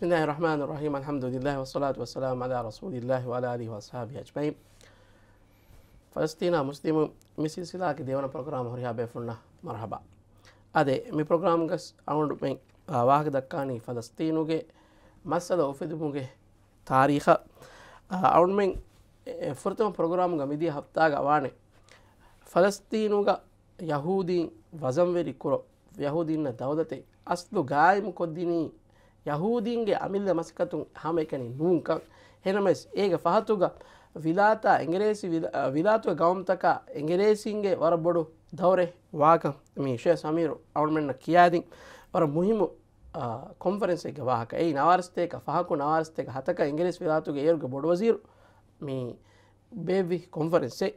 بسم الله الرحمن الرحيم الحمد لله والصلاة والسلام على رسول الله وعلى آله وأصحابه أجمعين ෆලස්තින මුස්ලිම මිසිසිලාගේ දෙවන ප්‍රග්‍රාම හොරියා බෙෆුන්න මරහබා. අදේ මි ප්‍රග්‍රාම් ගස් අවුන්ඩුමෙන් වාහක දක්කානී ෆලස්තීනුගේ මස්සල ඔෆිදුමුගේ තාරීහ අවුන්මෙන් එෆෘතම ප්‍රග්‍රාම් ගමිදී හප්තාග අවානේ ෆලස්තීනුග යහූදීන් වසම්වෙරි කුර යහුදින්න දෞදතේ අස්තු ගායම කොද්දිනී යහූදීන්ගේ අමිල්ල මසිකතුන් හම එකන නූන්කක් හෙනමස් ඒක පහතුග විලාතා එංගරේසි විලාතුව ගෞම්තකා එංගරේසින්ගේ වර බොඩු දවරෙ වාක මේශය සමීරු අවුමෙන්න්න කියාදින් වර මුහිම කොන්ෆරන්ස එක වාහක ඒ නවර්ස්තේක පහකු නවර්ස්තක හතක ඉංගලෙස් විලාතුගේ ඒරුග බොඩවසිරු මේ බේවි කොන්ෆරන්සේ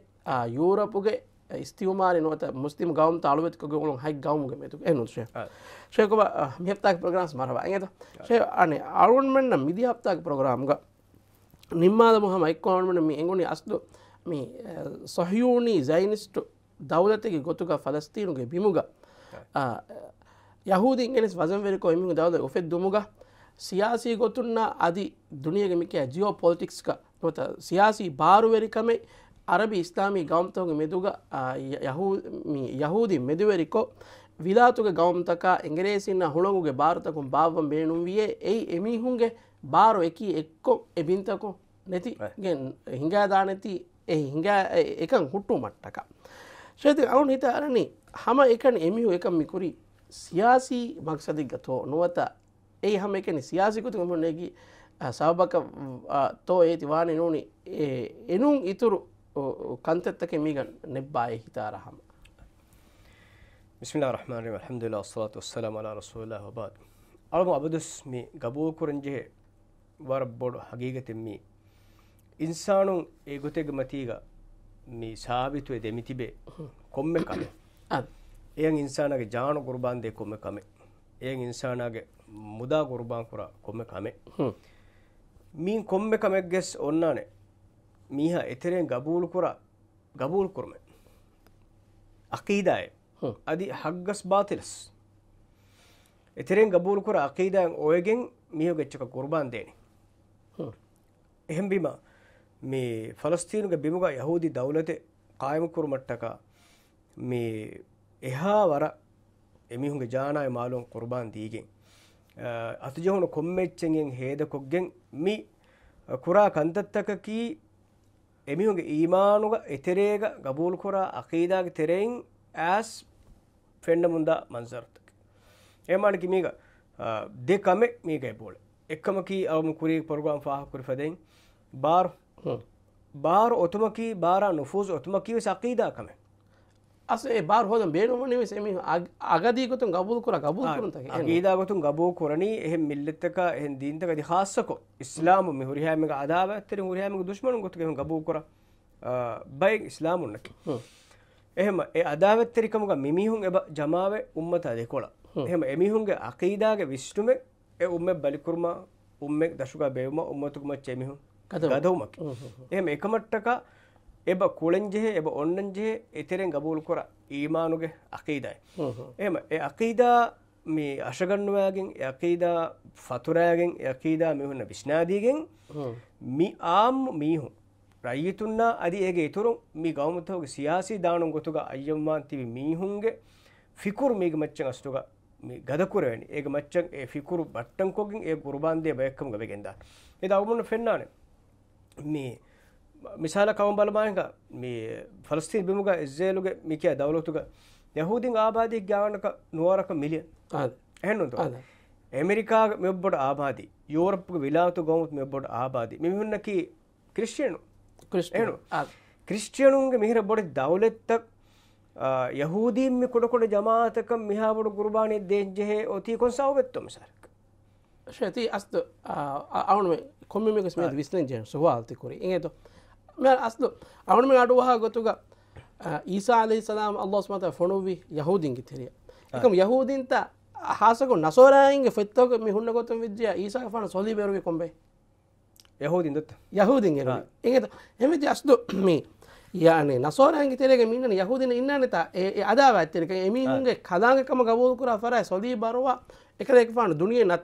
යූරපුගේ ස්තිවමාන නොත මුස්තිම ගවම් තාලුවත්ක ගොලු හයි ගවම මතු නුත්ශය ශයකව මිහපතාක් ප්‍රග්‍රස් මරව ඇත ශය අනේ අරුන්මෙන්න්න මිදිහපතාක් ප්‍රග්‍රාම්ග නිම්මාද මොහම එක්කවන්මන මේ එගුණනි අස්තු මේ සොහියූනී සයිනිස්ට දවලතක ගොතුක ෆලස්තීනුගේ බිමුග යහුදි ගෙනෙස් වසවරක එමිු දවද ඔෆෙත් දුමුග සියාසී ගොතුන්නා අධි දුනියගමිකය ජියෝ පොලිටික්ස්ක නොත සියාසී භාරුවරිකමේ ಅರಬಿ ಇಸ್ಲಾಮಿ ಗೌಮ್ತವಗೆ ಮೆದುಗ ಯಹೂ ಯಹೂದಿ ಮೆದುವೆರಿಕೊ ವಿಲಾತುಗೆ ಗೌಮ್ತಕ ಎಂಗರೇಸಿನ ಹುಳಗುಗೆ ಭಾರತಕು ಬಾವಂ ಬೇಣುವಿಯೇ ಎಯ್ ಎಮೀಹುಂಗೆ ಬಾರು ಎಕಿ ಎಕ್ಕೊ ಎಬಿಂತಕು ನೆತಿಗೆ ಹಿಂಗಾದಾನೆತಿ ಎ ಹಿಂಗಾ ಎಕಂ ಹುಟ್ಟು ಮಟ್ಟಕ ಶೈತಿ ಅವನು ಹಿತ ಅರಣಿ ಹಮ ಎಕನ್ ಎಮಿಹು ಎಕಂ ಮಿಕುರಿ ಸಿಯಾಸಿ ಮಕ್ಸದಿಗ ತೋ ನುವತ ಎಯ್ ಹಮ ಎಕನಿ ಸಿಯಾಸಿ ಕುತುಗೆ ಮುನ್ನೆಗಿ ಸಬಕ ತೋ ಏತಿ ವಾಣಿ ನೋಣಿ ಎನುಂ ಇತುರು ಕಂತೆತ್ತಕ್ಕೆ ಮೀಗ ನೆಬ್ಬಾಯ ಹಿತಾರಹಮ ಬಿಸ್ಮಿಲ್ಲಾ ರಹಮಾನ್ ರಹೀಮ್ ಅಲ್ಹಮ್ದುಲಿಲ್ಲಾ ಅಸ್ಸಲಾತು ವಸ್ಸಲಾಮ್ ಅಲಾ ರಸೂಲಾ ವಬಾದ್ ಅಳಮು ಅಬದುಸ್ ಮಿ ಗಬೂ ಕುರಂಜೆ ವರಬ್ಬೋಡು ಹಗೀಗತೆಮ್ಮಿ ಇನ್ಸಾಣು ಏ ಗೊತೆಗೆ ಮತೀಗ ಮಿ ಸಾಬಿತುವೆ ದೆಮಿತಿಬೆ ಕೊಮ್ಮೆ ಕಮೆ ಏನ್ ಇನ್ಸಾನಾಗೆ ಜಾಣು ಗುರ್ಬಾಂದೆ ಕೊಮ್ಮೆ ಕಮೆ ಏನ್ ಇನ್ಸಾನಾಗೆ ಮುದಾ ಗುರ್ಬಾನ್ ಕುರ ಕೊಮ್ಮೆ ಕಮೆ ಮೀನ್ ಕೊಮ್ಮೆ ಕಮೆಗ್ಗೆಸ್ ಒನ್ನಾನೆ මීහ එතරෙන් ගබූල් කුර ගබූල් කුරම අකීදාය අදි හග්ගස් බාතිලස් එතරෙන් ගබූල් කුර අකීදායන් ඔයගෙන් මියෝ ගෙච්චක කුර්බාන් දේන එහෙම් බිම මේ ෆලස්තීනුක බිමුග යහෝදි දවලතේ කායම කුරුමට්ටක මේ එහා වර එමිහුගේ ජානාය මාලුවන් කුර්බාන් දීගෙන් අතුජහුණු කොම්මෙච්චෙන්ගෙන් හේද කොක්ගෙන් මි කුරා කන්තත්තකකී ಎಮಿಯುಗೆ ಈಮಾನುಗ ಎತೆರೇಗ ಗಬೂಲ್ ಕೊರ ಅಕೀದಾಗ ತೆರೆಯಿನ್ ಆಸ್ ಫೆಂಡ ಮುಂದ ಮನ್ಸರ್ತಕ್ಕೆ ಏಮಾಣಕಿ ಮೀಗ ದೆ ಕಮೆ ಮೀಗ ಎಬೋಳೆ ಎಕ್ಕಮಕಿ ಅವಮ ಕುರಿ ಪೊರ್ಗಾಂ ಫಾಹ ಕುರಿ ಫದೆಯಿನ್ ಬಾರ್ ಬಾರ್ ಒತುಮಕಿ ಬಾರ ನುಫೂಸ್ ಒತುಮಕಿ ಸಕೀದಾ ಕಮೆ අසේ බාරහෝද බේනුමනේ සෙම අගදීකතුන් ගබුල් කර ගබුල් කරනතක ඒදාගතුන් ගබෝ කරණී එහෙ මිල්ලත්තක එහෙ දීන්තක දිහාස්සකො ඉස්ලාම මෙහුරිහෑමක අදාවත්තර හුරහෑමක දුෂ්මන ගොතකම ගබෝ කර බයි ඉස්ලාමුන්නකි එහෙම ඒ අදාවත්තරිකමක මිමිහුන් එබ ජමාව උම්මත අදෙ කොළ එහෙම එමිහුන්ගේ අකීදාගේ විශ්ටුම එ උම්ම බලිකුරම උම්මෙක් දශුක බේවම උම්මතුකුම චෙමිහුන් ගදවමක් එහෙම එකමට්ටකා එබ කුළෙන්ජෙහෙ එබ ඔන්නන්ජෙහෙ එතෙරෙන් ගබූල් කොර ඊමානුගේ අකීදයි. එම එ අකීදා මේ අශගන්නුවයාගෙන් යකීදා ෆතුරෑගෙන් යකීදා මෙහුන්න විශ්නාදීගෙන් මි ආම් මීහු. රයිතුන්නා අධි ඒගේ ඉතුරුම් මි ගෞමතවගේ සියාසී දානුම් ගොතුග අයම්මාන් තිවි මීහුන්ගේ ෆිකුර මේග මච්චන් අස්ටුග ගදකරවැනි ඒ මච්චන් ඒ ෆිකුරු බට්ටන්කොගින් ඒ ගුරුබන්ධය බයක්කම ගවෙගෙන්ද. එ අවමුණ පෙන්න්නානේ මේ ಮಿಸಾಲ ಕವಂ ಬಲಮಾಯಂಗ ಮೀ ಫಲಸ್ತೀನ್ ಬಿಮುಗ ಇಸ್ರೇಲುಗೆ ಮಿಕಿಯ ದೌಲತುಗ ಯಹೂದಿನ್ ಆಬಾದಿ ಗ್ಯಾವನಕ ನುವರಕ ಮಿಲಿಯನ್ ಹೆಣ್ಣುಂತು ಅಮೆರಿಕಾಗ ಮೆಬ್ಬೊಡ ಆಬಾದಿ ಯೂರೋಪ್ಗೆ ವಿಲಾತು ಗೋಮತ್ ಮೆಬ್ಬೊಡ ಆಬಾದಿ ಮಿಹುನ್ನಕಿ ಕ್ರಿಶ್ಚಿಯನು ಕ್ರಿಶ್ಚಿಯನು ಕ್ರಿಶ್ಚಿಯನುಂಗೆ ಮಿಹಿರ ಬೊಡ ದೌಲತ್ತ ಯಹೂದಿಂ ಮಿ ಕೊಡ ಕೊಡ ಜಮಾತಕ ಮಿಹಾಬೊಡ ಗುರುಬಾಣಿ ದೇಜ್ಜೆ ಒತಿ ಕೊನ್ ಸಾವೆತ್ತೊಂ ಸರ್ ಶತಿ ಅಸ್ತು ಅವನು ಕೊಮ್ಮೆ ಮಿಗಸ್ ಮೇಲೆ ವಿಸ್ಲೇಷಣೆ ಸುವಾಲ್ತಿ ಕುರಿ ಹಿಂಗೇತು මෙ අස්තු අවුන මේ අඩුවහ ගොතුග ඊසාලෙහි සලාම් අල්ලොස්මත ෆොනුවී යහුදින්ගි තෙරිය එකම යහුදින්ත හසක නසෝරයන්ගේ ෆෙත්තෝක මිහුන්න ගොතුම් විද්‍යිය ඊසා ෆන සොලි බෙරුවි කොම්බේ යහුදින්දත් යහුදින් එත එමති අස්තු මේ යනේ නසෝරයන්ගේ තෙරෙක මින්න යහුදින ඉන්නනත ඒ අදාව ඇත්තරක එමිහුන්ගේ කදාගකම ගබෝකර ෆරයි සොලී බරවා එකරෙක් පාන දුනිය නත්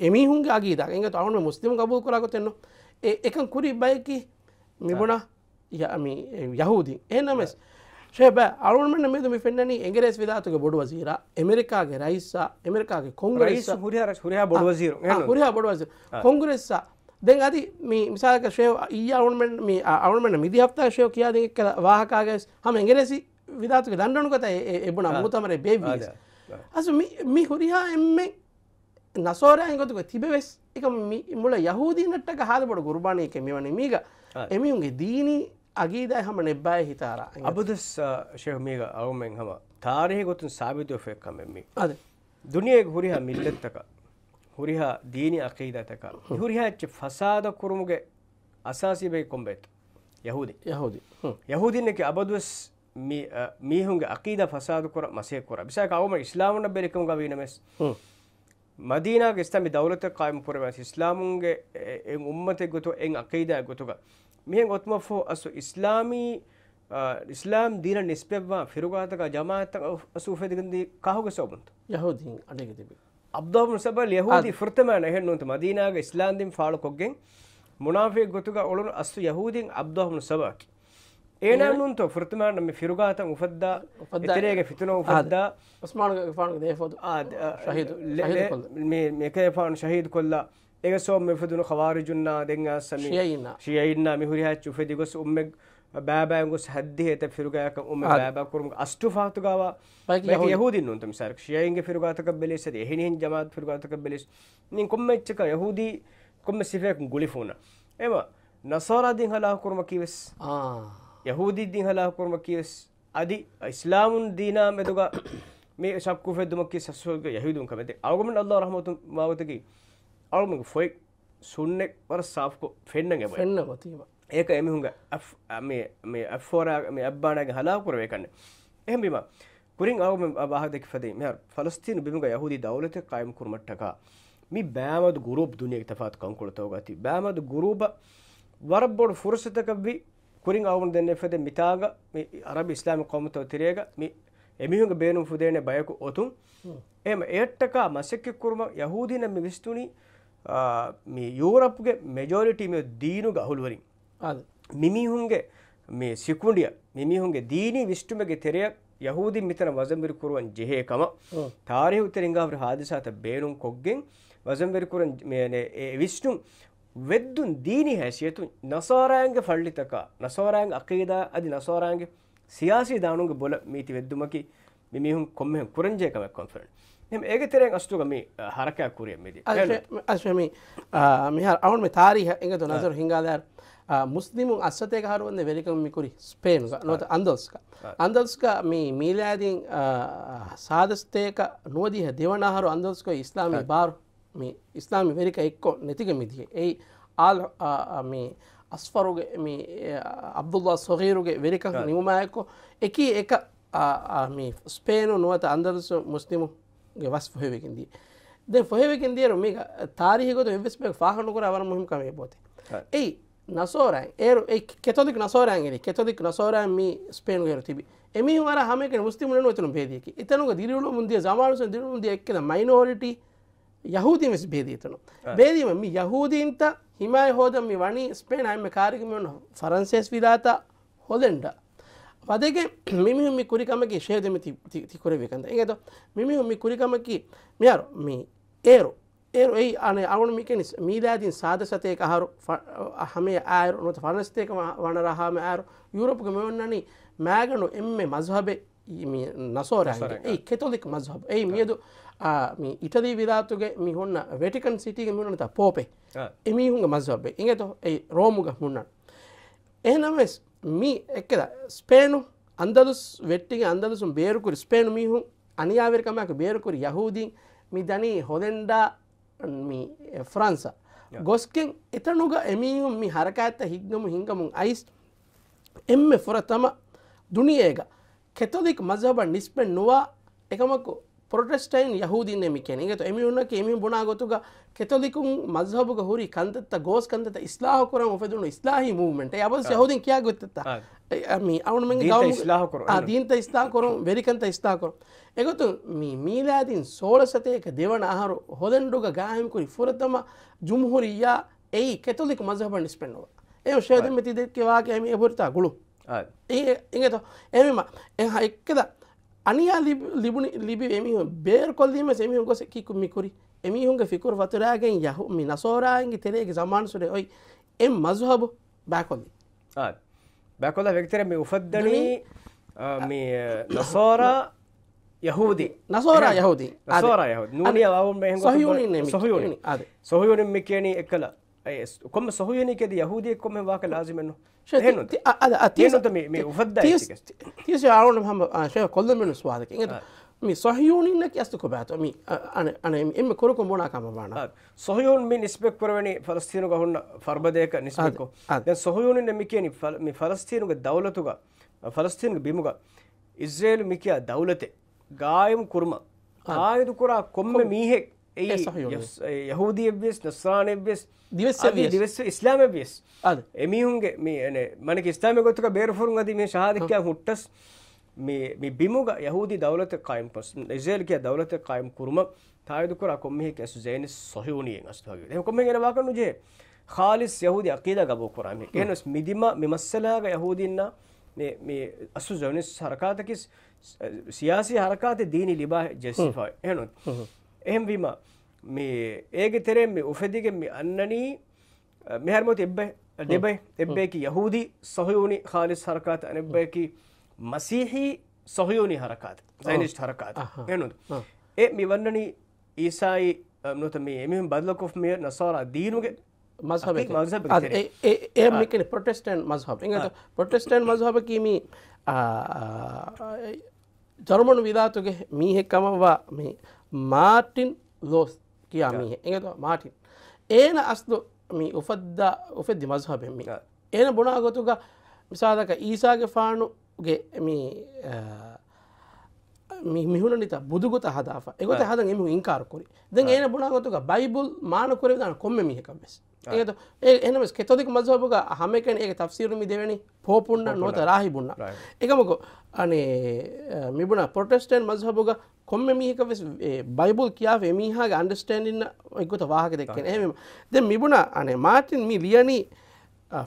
එමිහුන්ගේ අගීදක් එඟ තවුණු මුස්ලිම් ගබෝ කරගොතෙන්නවා එකන් කුරි බයකි නිබුණා යහූදී එනමස් ශේබ අරුන්මට මෙතු පෙන්න්නන්නේ එගරෙස් විධාතුක බොඩ වසීර එමරිකාගේ රයිස්සා එමරිකාගේ කොංගරෙස් හරි හරයා බොඩ වසීර හරයා බොඩ වස කොංගරෙස්සා දෙන් අති මේ මිසාක ශය ඒ අරුන්මෙන් මේ අරුන්මට මිදිහප්තා ශයෝ කියාද කළ වාහකාගස් හම එගරෙසි විධාතුක දන්නනු කත එබුණ මුතමර බේවිද අස මි හොරිහා එම්මෙක් ನಸೋರ ಹಿಂಗೊತ್ತಿಗೆ ತಿಬೆವೆಸ್ ಈಗ ಮುಳ ಯಹೂದಿನಟ್ಟಗ ಹಾದಬಡ ಗುರ್ಬಾಣಿಕೆ ಮಿವನಿ ಮೀಗ ಎಮಿಯುಂಗೆ ದೀನಿ ಅಗೀದ ಹಮ ನೆಬ್ಬಾಯ ಹಿತಾರ ಅಬುದಸ್ ಶೇಖ್ ಮೀಗ ಅವಮೆ ಹಮ ತಾರಿಹಿ ಗೊತ್ತಿನ ಸಾಬಿತು ಫೇಕ್ಕಂ ಎಮ್ಮಿ ಅದೆ ದುನಿಯೆಗೆ ಹುರಿಹ ಮಿಲ್ಲೆತ್ತಕ ಹುರಿಹ ದೀನಿ ಅಕೀದತಕ ಹುರಿಹ ಹೆಚ್ಚು ಫಸಾದ ಕುರುಮುಗೆ ಅಸಾಸಿ ಬೇಗ ಕೊಂಬೇತು ಯಹೂದಿ ಯಹೂದಿ ಯಹೂದಿನಕ್ಕೆ ಅಬದುಸ್ ಮೀ ಮೀಹುಂಗೆ ಅಕೀದ ಫಸಾದ ಕುರ ಮಸೇ ಕುರ ಬಿಸಾಕ ಅವಮ ಇಸ್ಲಾಮನ ಬೇರಿಕಂಗ ವೀನಮೆಸ್ ಮದೀನಾಗ ಇಸ್ಲಾಮಿ ದೌಲತ ಕಾಯಂ ಪುರವಾಸಿ ಇಸ್ಲಾಮುಂಗೆ ಎಂಗ್ ಉಮ್ಮತೆ ಗೊತ್ತು ಎಂಗ್ ಅಕೈದ ಗೊತ್ತುಗ ಮಿಹೆಂಗ್ ಒತ್ಮಫೋ ಅಸು ಇಸ್ಲಾಮಿ ಇಸ್ಲಾಂ ದೀನ ನಿಸ್ಪೆವ್ವ ಫಿರುಗಾತಗ ಜಮಾತ ಅಸೂಫೆದಿಗಂದಿ ಕಾಹುಗ ಸೋಬಂತು ಯಹೂದಿ ಅಡೆಗಿದಿವಿ ಅಬ್ದಾಬ್ ಮುಸಬಲ್ ಯಹೂದಿ ಫುರ್ತಮಾನ ಹೆಣ್ಣುಂತ ಮದೀನಾಗ ಇಸ್ಲಾಂ ದಿಂ ಫಾಳು ಕೊಗ್ಗೆಂಗ್ ಮುನಾಫಿ ಗೊತ್ತುಗ ಒಳನು ಅಸ್ಸು ಯಹೂದಿಂಗ್ ಅಬ್ದಾಬ್ ಮುಸಬಾಕಿ ಏನಾನುಂತ ಫೃತುಮಾನ ನಮ್ಮ ಫಿರುಗಾತ ಮುಫದ್ದ ಎತ್ತರೇಗ ಫಿತುನ ಮುಫದ್ದ ಉಸ್ಮಾನ್ ಗಫಾನ್ ದೇಫೋದು ಶಹೀದ್ ಮೇ ಮೇಕಫಾನ್ ಶಹೀದ್ ಕೊಲ್ಲ ಈಗ ಸೋ ಮೆಫದುನು ಖವಾರಿಜುನ್ನ ದೆಂಗ ಸಮಿ ಶಿಯೈನ ಶಿಯೈನ ಮಿಹುರಿ ಹಚ್ಚು ಫೆದಿಗೊಸ್ ಒಮ್ಮೆ බෑබෑගුස් හැද්දිහත ෆිරුගයක උම බෑබකරුම අස්ටු පාතුගාව යහුද නුන්තම සරක් ෂයන්ගේ ෆිරුගාතක බෙලෙස එහිනෙන් ජමාත් ෆිරුගාතක බෙලෙස් නින් කොම්ම එච්චක යහුදී කොම්ම සිෆයක් ගුලිෆූන එම නසෝරාදිින් හලාකුරුම කිවෙස් ආ ಯಹೂದಿದ್ದೀನ್ ಹಲ ಕೊರ್ಮ ಕಿಯಸ್ ಅದಿ ಇಸ್ಲಾಮುನ್ ದೀನಾ ಮೆದುಗ ಮೇ ಶಬ್ಕು ಫೆದ್ದುಮಕ್ಕಿ ಸಸ್ಸೋಗ ಯಹೂದುಂ ಕಮೆತೆ ಅವಗಮನ್ ಅಲ್ಲಾಹ್ ರಹಮತು ಮಾವತಗಿ ಅವಗಮಗ ಫೊಯ್ ಸುನ್ನೆ ವರ ಸಾಫ್ಕೊ ಫೆನ್ನಂಗೆ ಬೈ ಫೆನ್ನ ಗೊತೀಮ ಏಕ ಎಮಿಹುಂಗ ಅಫ್ ಮೇ ಮೇ ಅಫೋರ ಮೇ ಅಬ್ಬಾಣಗೆ ಹಲಾವ್ ಕೊರವೆ ಕಣ್ಣೆ ಎಹಂ ಬಿಮ ಕುರಿಂಗ್ ಅವಗಮ ಅಬಾಹದಕ್ಕೆ ಫದೆ ಮೇರ್ ಫಲಸ್ತೀನ್ ಬಿಮುಗ ಯಹೂದಿ ದೌಲತೆ ಕಾಯಂ ಕುರ್ಮಟ್ಟಕ ಮಿ ಬ್ಯಾಮದ್ ಗುರೂಪ್ ದುನಿಯಾಗೆ ತಫಾತ್ ಕಂಕೊಳ್ತಾ ಹೋಗತಿ ಬ್ಯಾಮದ್ ಗುರೂಬ ವರಬ್ಬೋಡ್ ಫುರ್ಸತಕವ್ವಿ ކުރިން އަވުން ދެން އެފަދެ މިތާގަ އަރަބ իսްލާމಿ ކޮމުތ ތިރޭގ މި އެމިހުންގެ ބޭނުން ފުދޭނެ ބަޔަކު އޮތުން އެම އެއްޓަކާ މަސެއްކެއް ކުރުމަށް ޔަހޫދީނަ މި ވިސްތުނީ މި ޔޫරަޕްގެ މެޖޯරිටީ މި ދީނުގެ އަހުލުވަරින් މިމީހުންގެ މި ސިކުނޑිය މިމީހުންގެ ދީނީ ވިސްටުމެގެ ತೆರೆಯަށް ಯಹೂದಿನ್ ಮಿತನ ವಜಂಬೆರಿ ಕುರುವನ್ ಜೆಹೇಕಮ ತಾರಿಹ ಉತ್ತರಿಂಗಾವ್ರ ಹಾದಿಸಾತ ಬೇನುಂ ಕೊಗ್ಗೆನ್ ವಜಂಬೆರಿ ಕುರನ್ ಮೇನೆ ವಿಷ್ಣು ವೆದ್ದುನ್ ದೀನಿ ಹ್ಯಾಸಿಯತು ನಸಾರಾಯಂಗೆ ಫಳ್ಳಿತಕ ನಸಾರಾಯಂಗೆ ಅಕೀದಾ ಅದಿ ನಸಾರಾಯಂಗೆ ಸಿಯಾಸಿ ದಾನುಂಗೆ ಬೊಲ ಮೀತಿ ವೆದ್ದುಮಕಿ මිමිහුන් කොම්මෙන් කුරංජයකමක් කොන්ෆරන් එම ඒක තෙරෙන් අස්තුගම හරකයක් කුරිය මෙද අශ්වම මිහර අවුන් මේ තාරීහ එකතු නසර හිංගාදර මුස්ලිමුන් අස්වතයක හරුවන්න වෙරිකම මිකුරි ස්පේනු නොත අන්දොස්ක අන්දොස්ක මේ මීලෑදින් සාධස්තයක නොදීහ දෙවනහරු අන්දොස්ක ඉස්ලාමී බාරු මේ ඉස්ලාමි වෙරික එක්කො නැතික මිදිහ ඒ ආල් මේ අස්ෆරුගේ මේ අබ්දුල්ලා සොහීරුගේ වෙරිකක් නිවමයකො එක එක මේ ස්පේනු නුවත අන්දරස මුස්තිමුගේ වස් පොහෙවකින්දී. දෙ පොහෙවකින්දියරු මේ තාරියකො එවස්පෙක් පාහනුකර අවර මුහිමකමේ පොතේ. ඒයි නසෝරන් ඒ කෙතොදික් නසෝරන්ගෙන කෙතොදික් නසෝරන් මේ ස්පේන් ගර තිබි එමි වර හමක මුස්තිමන තුන පේදයකි එතනක දිරවුණු මුන්දිය සමාරුස දිරුණුන්ද එක්කෙන මයිනෝරිටී යහූදීම බේදීතනු. බේදීම මි යහූදීන්ත හිමයි හෝදම වනි ස්පේන අයිම කාරිකමන ෆරන්සේස් විදාත හොදෙන්ඩ. වදක මිමිහුම්මි කුරිකමකි ශේදම තිකරවකඳ. ඒකද මිමිහුම්මි කුරිකමකි මෙයාරු මේ ඒරු. ඒ ඒ අන අවුණු මිකෙන මීදාදීන් සාධ සතයක හරු හමේ ආයරු නොත ෆරනස්තේක වන රහම ඇරු යුරප්ග මෙවන්නනි මෑගනු එම්ම මස්හබේ ನಸೋರಾಂಗೆ ಈ ಕೆಥೋಲಿಕ್ ಮಜ್ಹಬ್ ಏಯ್ ಮಿಯದು ಮಿ ಇಟಲಿ ವಿದಾತುಗೆ ಮಿ ಹುಣ್ಣ ವೆಟಿಕನ್ ಸಿಟಿಗೆ ಮುನ್ನತ ಪೋಪೆ ಮಿ ಹುಂಗ ಮಜ್ಹಬ್ ಇಂಗೆ ತೋ ಏಯ್ ರೋಮುಗ ಮುನ್ನ ಏನವೆಸ್ ಮಿ ಎಕ್ಕದ ಸ್ಪೇನು ಅಂದಲುಸ್ ವೆಟ್ಟಿಗೆ ಅಂದಲುಸು ಬೇರುಕುರಿ ಸ್ಪೇನು ಮಿ ಹುಂ ಅನಿಯಾವಿರಿಕಮ್ಯಾಕ ಬೇರುಕುರಿ ಯಹೂದಿ ಮಿ ದನಿ ಹೊದೆಂಡ ಮಿ ಫ್ರಾನ್ಸ ಗೊಸ್ಕೆನ್ ಇತನುಗ ಎಮೀಹುಂ ಮಿ ಹರಕಾತ ಹಿಗ್ಗಮು ಹಿಂಗಮು ಐಸ್ ಎಮ್ಮೆ ಫುರತಮ ದುನಿಯೇಗ කෙතොලික් මදහබන් නිස්පෙන් නුවා එකමක ಪ್ರೊಟೆಸ್ಟೈನ್ ಯಹೂದಿನೆಮಿಕೆನ್ ಇಂಗೆ ಎಮಿಯುನ್ನಕ್ಕೆ ಎಮಿ ಬುಣಾಗೊತುಗ ಕೆತೊಲಿಕುಂ ಮಜ್ಹಬುಗ ಹುರಿ ಕಂತತ್ತ ಗೋಸ್ ಕಂತತ್ತ ಇಸ್ಲಾಹ ಕುರಂ ಒಫೆದುನು ಇಸ್ಲಾಹಿ ಮೂವ್ಮೆಂಟ್ ಯಾವಸ್ ಯಹೂದಿನ್ ಕ್ಯಾ ಗೊತ್ತತ್ತ ಮಿ ಅವನು ಮಂಗೆ ಗಾವು ಇಸ್ಲಾಹ ಕುರಂ ಆ ದೀಂತ ಇಸ್ಲಾಹ ಕುರಂ ವೆರಿಕಂತ ಇಸ್ಲಾಹ ಕುರಂ ಎಗೊತ್ತು ಮಿ ಮೀಲಾದಿನ್ ಸೋಳ ಸತೇಕ ದೇವನ ಆಹಾರು ಹೊದೆಂಡುಗ ಗಾಹಂ ಕುರಿ ಫುರತಮ ಜುಮ್ಹುರಿಯ ಎಯಿ ಕೆತೊಲಿಕ್ ಮಜ್ಹಬನ್ ಡಿಸ್ಪೆಂಡುವ ಏ ಶೇದಂ ಮಿತಿ ದೇಕ್ಕೆ ವಾಕೆ ಎಮಿ ಎಬುರ್ತಾ ಗುಳು ඒ එඟත එම එහ එක්කද අනියා ලිබුණ ලිබි එමිහු බේර් කොල්දීම සෙමිහු ගොස කිකු මිකුරි එමිහුන්ගේ ෆිකුර වතුරාගෙන් යහු මි නසෝරායන්ගේ තෙරේගේ සමාන්සුරේ ඔයි එම් මසුහබු බෑකොල්ලි බැකොල වෙක්තර මේ උපද්දනී මේ නසෝරා යහෝදී නසෝරා යහෝදී නසෝරා යහෝ නූනිය වවුන් මෙහෙන් සොහයුනින් සොහයුනින් සොහයුනින් මෙ කියනී එකලා කොම සහයනකද යහුදය කොම වාක ලාසිමන්න තිය ආරන හම ආශය කොල්දමෙන ස්වාදක මේ සහයෝනින්නක් ඇස්තුක බෑතම අන එම කොරක මොනාකමවාන සොහයෝන් මේ නිස්පෙක්වරවනි ෆලස්තිීනු හුන්න ෆර්බදයක නිසාකෝ සොහයෝනි නමිකයනි මේ ෆලස්තිීනුක දවලතුග ෆලස්තිීනක බිමුග ඉස්රේලු මිකයා දවලතේ ගායම් කුරුම ආයුතු කොරා කොම්ම මීහෙක් ඒ යහෝදියබ්‍යස් නොස්්‍රානයබ්‍යස් දිවස්සගේ දිවස්ස ඉස්ලාමබ්‍යස් අද එමිහුන්ගේ මේ මනක ස්ථාම ගොත්තක බේරෆරුන් අද මේ ශාධකයා හුට්ටස් මේ බිමුග යහුදි දවලත කයිම් පස් ඉසේල්කය දවලත කයිම් කුරුම තායදුකර කොම්මෙහි ඇසු ජේන සොහෝනියෙන් අස්තුවගේ කොම ගෙනවා කනු ජේ خالص යහුදි අකීද ගබෝ කරන්නේ එනොස් මිදිම මෙමස්සලාග යහුදින්න මේ අසු ජෝනිස් හරකාතකිස් සියාසි හරකාත දීනි ලිබා ජෙසිෆයි එනොත් එහෙම්වීම මේ ඒග තෙරෙන් මේ උපෙදිගෙන් මේ අන්නනී මෙහරමොත් එබ්බයි ඩෙබයි එබ්බේකි යහූදි සොහයෝනි හාලිස් හරකාත අනෙබ්බයකි මසීහි සොහයෝනි හරකාත සයිනිෂ් හරකාත ගැනුද ඒ මෙවන්නනි ඒසායි නොත මේ එම බදලකෝ මේ නසාර දීනුගේ ඒමකන පොටෙස්ටන් මස්හබ ඉඟට පොටෙස්ටන් මස්හබ කියමී ජර්මණු විධාතුගේ මීහෙක්කමවා මේ මාටින් ලෝස් කියමී එඟ මාටින් ඒන අස්තු මී උපද්දා උපෙද්දි මස්හබෙමි ඒන බොනාගොතුග මිසාදක ඊසාගේ ෆානුගේ මිහුණනිත බුදුගොත හදාප එකගොත හද එම ඉංකාරකොරි දෙ ඒන බොනාගොතුක බයිබුල් මානකොර දන කොම මිහක බෙස් ඒතු ඒ එනම කෙතොතික මදහපුග හමකන ඒ තක්සිරුමි දෙවැනි පෝපුන්න නොත රාහිබුන්න එකමක අනේ මිබුණ පොටෙස්ටන් මදහපුග කොම්ම මිහික බයිබල් කියාව මිහා අන්ඩස්ටන්ඩන්න එක්ගොත වාහක දෙක්කෙන එහම දෙ මිබුණ අනේ මාටින් මි ලියනී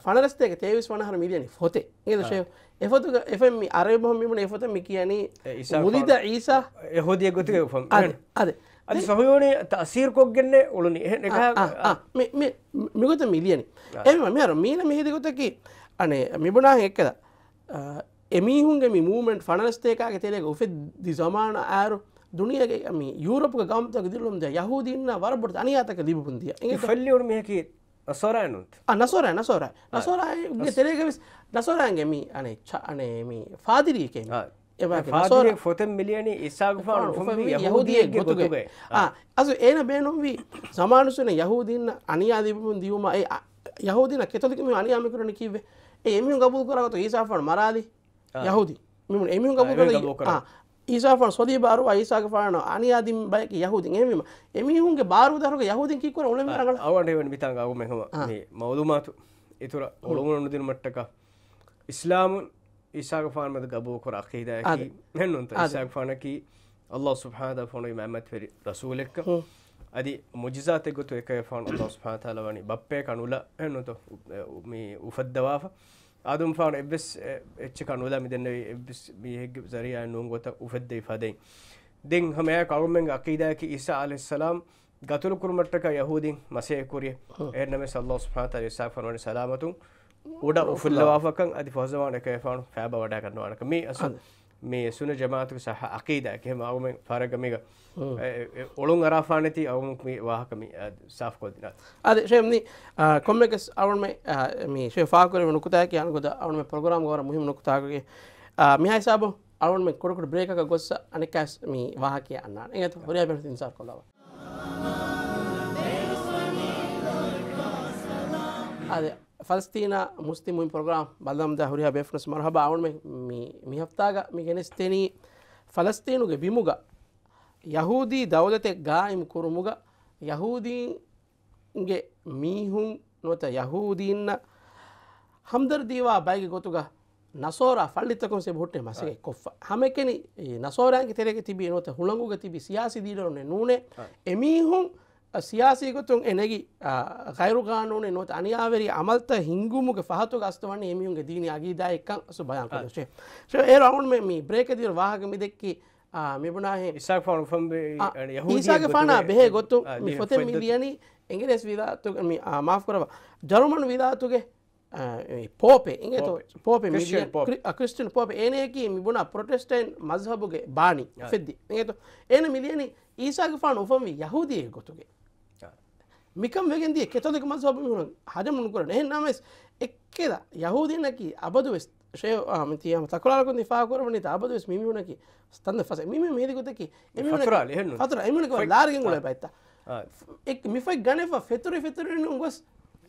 ෆනරස්තේක තේවිස් වනහර මිලියනි ොතේ ඒදශය එතු එම අරයබහමිමන එොත මි කියන මුලිද ඊසා එහෝදිය ගොත අද අද සහයෝනේ තසීර්කොක්ගෙන්නේ ඔලුනි මිගොත මිලියනි එම මෙර මීන මෙහිදකොතකි අනේ මිබුණා එක්කද එමීහුන්ගේ මූමෙන්ට් ෆනස්තේකාගේ තෙලෙක උෆෙත් දිසමාන ආරු දුනියගේ ම යුරප ගම්තක දිල්ලුම්ද යහුදන්න වරබට අනියාතක ලිබපුන්දිය ල්ලිවර මේකි අසොරයනුත් අනසොර නසොර නසොරගේ තෙරේකවිස් නසොරයන්ගේම අනේ චානයම පාදිරීකෙන් ඒ ොතම් මිලියන යහුදියගේ ගොතුගේ අසු ඒන බේනුම් වී සමානුසන යහුදන්න අනියාධීපපුන් දියුම ඒ යහුදින කෙතලිකම අනියාමි කරන කිවේ එම ගබූ කරගතු ඒසාාන් මරාදී යහුදි මෙම එමිහු ගබු කර ඒසාාන් සොදී බාරු ඒසාක පාන අනියාදිම් බයක යහුදි එමීම එමිහුන්ගේ බාරු දරක යහුදි කිකර ල අවට විතා ගව මෙහම මවදුමාතු ඉතුර ඔළුමුණු දින මට්ටක ඉස්ලාමුන් ඒසාක පාන්මද ගබෝ කොර අකහිද හැනුන්ත ඒසාක් පානකි අල්له සුභාද ෆොනයි මැමත් වෙරි රසූලෙක්ක අද මුජිසාතෙකුතු එක ෆාන් ස් පාතාලවනි බප්පය කනුල හැනුතු මේ උපද්දවාා ಆದುಂಫಾನ್ ಎವ್ವೆಸ್ ಎಚ್ಚ ಕಣುಲ ಮಿದೆನ್ನ ಎವ್ವೆಸ್ ಮಿ ಹೆಗ್ ಜರಿಯ ನುಂಗೊತ ಉಫೆದ್ದೆ ಫದೆ ದೆನ್ ಹಮಯ ಕೌಮೆಂಗ್ ಅಕೀದಾ ಕಿ ಇಸಾ ಅಲೈಹಿಸ್ ಸಲಾಂ ಗತುಲು ಕುರ್ಮಟ್ಟಕ ಯಹೂದಿನ್ ಮಸೇ ಕುರಿಯ ಏರ್ ನಮೆ ಸಲ್ಲಲ್ಲಾಹು ಸುಬ್ಹಾನಹು ತಆಲಾ ಇಸಾ ಫರ್ಮಾನೆ ಸಲಾಮತು ಉಡ ಉಫುಲ್ಲವಾಫಕಂ ಅದಿ ಫಹಜವಾನ ಕೈಫಾನ್ ಫ್ಯಾಬ ವಡಾ ಕಣ್ಣವಾನಕ ಮಿ ಅಸಲ್ මේ සුන ජමාතක සහ අකීදෑ එහෙම අවම පරගමික ඔළුන් අරාා නැති අවුම වාහකම සාෆ්කෝතින අද ශයමනි කොම්මකස් අවුම මේ ශේාකර නොකතෑක යනකොද අවුම පොගරම් ගවර මුහිම නොකතාගේ මිහයි සාබ අවුම කොරකට බ්‍රේක ගොස්ස අනෙකැස් මේ වාහ කියන්න එත හොරයා පැ තිසාර කොලව අද ಫಲಸ್ತೀನ ಮುಸ್ಲಿಮ್ ಪ್ರೋಗ್ರಾಮ್ ಬಲ್ದಮ್ದ ಹುರಿಯ ಬೇಫ್ನಸ್ ಮರಹಬ ಅವಣ್ಮೆ ಮಿ ಮಿ ಹಫ್ತಾಗ ಮಿಗೆನಿಸ್ತೇನಿ ಫಲಸ್ತೀನುಗೆ ಬಿಮುಗ ಯಹೂದಿ ದೌಲತೆ ಗಾಯಿಮ್ ಕುರುಮುಗ ಯಹೂದಿಗೆ ಮೀಹುಂ ನೋತ ಯಹೂದಿನ್ನ ಹಮ್ದರ್ದೀವಾ ಬೈಗೆ ಗೊತ್ತುಗ ನಸೋರ ಫಳ್ಳಿತಕೊಂಡು ಸೆ ಹುಟ್ಟೆ ಮಸಗೆ ಕೊಫ್ಫ ಹಮೆಕೆನಿ ನಸೋರಾಂಗೆ ತೆರೆಗೆ ತಿಬಿ ನೋತ ಹುಳಂಗುಗ ತಿಬಿ ಸಿಯಾಸಿ ದೀಡರೊನ್ನೆ ನೂನೆ ಎಮೀಹುಂ ಸಿಯಾಸಿಗುತ್ತುಂ ಎನೆಗಿ ಗೈರುಗಾನೂನೆ ನೋತ ಅನಿಯಾವರಿ ಅಮಲ್ತ ಹಿಂಗುಮುಗೆ ಫಹತು ಗಸ್ತವನ್ನ ಎಮಿಯುಂಗೆ ದೀನಿ ಅಗೀದಾ ಇಕ್ಕಂ ಸು ಬಯಾನ್ ಕದಶೆ ಸೊ ಏ ರೌಂಡ್ ಮೇ ಮಿ ಬ್ರೇಕ್ ದಿರ್ ವಾಹಗ ಮಿದೆಕ್ಕಿ ಮಿಬುನಾಹೆ ಇಸಾಕ್ ಫಾನ್ ಫಂ ಯಹೂದಿ ಇಸಾಕ್ ಫಾನ ಬೆಹೆ ಗೊತ್ತು ಮಿ ಫತೆ ಮಿಲಿಯನಿ ಎಂಗೇಸ್ ವಿದಾತು ಮಿ ಮಾಫ್ ಕರವ ಜರ್ಮನ್ ವಿದಾತುಗೆ ಪೋಪೆ ಇಂಗೆ ತೋ ಪೋಪೆ ಕ್ರಿಶ್ಚಿಯನ್ ಪೋಪೆ ಏನೇಕಿ ಮಿಬುನ ಪ್ರೊಟೆಸ್ಟೆಂಟ್ ಮಜ್ಹಬುಗೆ ಬಾಣಿ ಫೆದ್ದಿ ಇಂಗೆ ತೋ ಏನ ಮಿಲಿಯನಿ ಈಸಾಗೆ ಫಾನ್ ಉಫಂ ವಿ ಯಹೂದಿಯೆ ಗೊತ್ತುಗೆ ಮಿಕಂವೆಗೆಂದಿ ಕೆತೊಂದಿಗೆ ಮಜ್ಹಬ್ ಮಿಹುನಂ ಹಜ ಮುನುಕುರಣ ಹೆನ್ ನಮಸ್ ಎಕ್ಕೆದ ಯಹೂದಿನಕಿ ಅಬದು ವೆಸ್ ಶೇ ಮಿತಿ ಅಮ ತಕುಲಾಲಕು ನಿಫಾ ಕುರಬನಿ ತಾಬದು ವೆಸ್ ಮಿಮಿಹುನಕಿ ತಂದ ಫಸ ಮಿಮಿ ಮೇದಿ ಗುತಕಿ ಫತುರಾಲಿ ಹೆಣ್ಣು ಫತುರ ಎಮಿನಕ ಲಾರ್ಗಿಂಗ್ ಉಳೆ ಬೈತಾ ಎಕ್ ಮಿಫೈ ಗಣೆಫ ಫೆತುರಿ ಫೆತುರಿ ನುಂಗಸ್